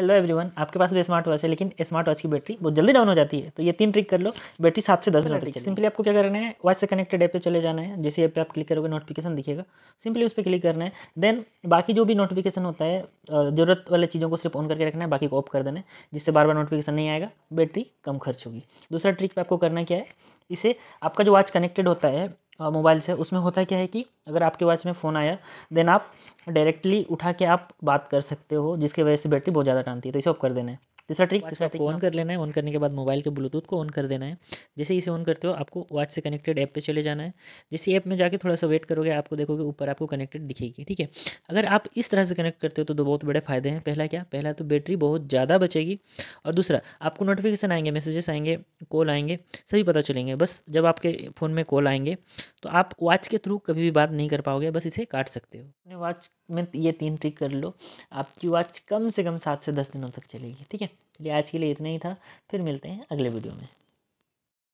hello everyone आपके पास भी smart watch है लेकिन स्मार्ट वॉच की बैटरी बहुत जल्दी डाउन हो जाती है तो ये तीन ट्रिक कर लो बैटरी सात से दस मिनट तक सिंपली आपको क्या करना है वॉच से कनेक्टेड ऐप पे चले जाना है जैसे ऐप पे आप क्लिक करोगे नोटिफिकेशन दिखेगा सिंपली उस पर क्लिक करना है देन बाकी जो भी नोटिफिकेशन होता है जरूरत वाले चीज़ों को सिर्फ ऑन करके रखना है बाकी को ऑफ कर देना है जिससे बार बार नोटिफिकेशन नहीं आएगा बैटरी कम खर्च होगी दूसरा ट्रिक पर आपको करना क्या है इसे आपका जो वॉच कनेक्टेड होता है मोबाइल से उसमें होता क्या है कि अगर आपके वॉच में फ़ोन आया देन आप डायरेक्टली उठा के आप बात कर सकते हो जिसकी वजह से बैटरी बहुत ज़्यादा टानती है तो इसे ऑफ कर देना है तीसरा ट्रिक अच्छा, तीसरा ट्रिक ऑन कर लेना है ऑन करने के बाद मोबाइल के ब्लूटूथ को ऑन कर देना है जैसे इसे ऑन करते हो आपको वॉच से कनेक्टेड ऐप पे चले जाना है जैसे ऐप में जाके थोड़ा सा वेट करोगे आपको देखोगे ऊपर आपको कनेक्टेड दिखेगी ठीक है अगर आप इस तरह से कनेक्ट करते हो तो दो बहुत बड़े फायदे हैं पहला क्या पहला तो बैटरी बहुत ज़्यादा बचेगी और दूसरा आपको नोटिफिकेशन आएंगे मैसेजेस आएंगे कॉल आएंगे सभी पता चलेंगे बस जब आपके फ़ोन में कॉल आएंगे तो आप वॉच के थ्रू कभी भी बात नहीं कर पाओगे बस इसे काट सकते हो अपने वॉच में ये तीन ट्रिक कर लो आपकी वॉच कम से कम सात से दस दिनों तक चलेगी ठीक है चलिए आज के लिए इतना ही था फिर मिलते हैं अगले वीडियो में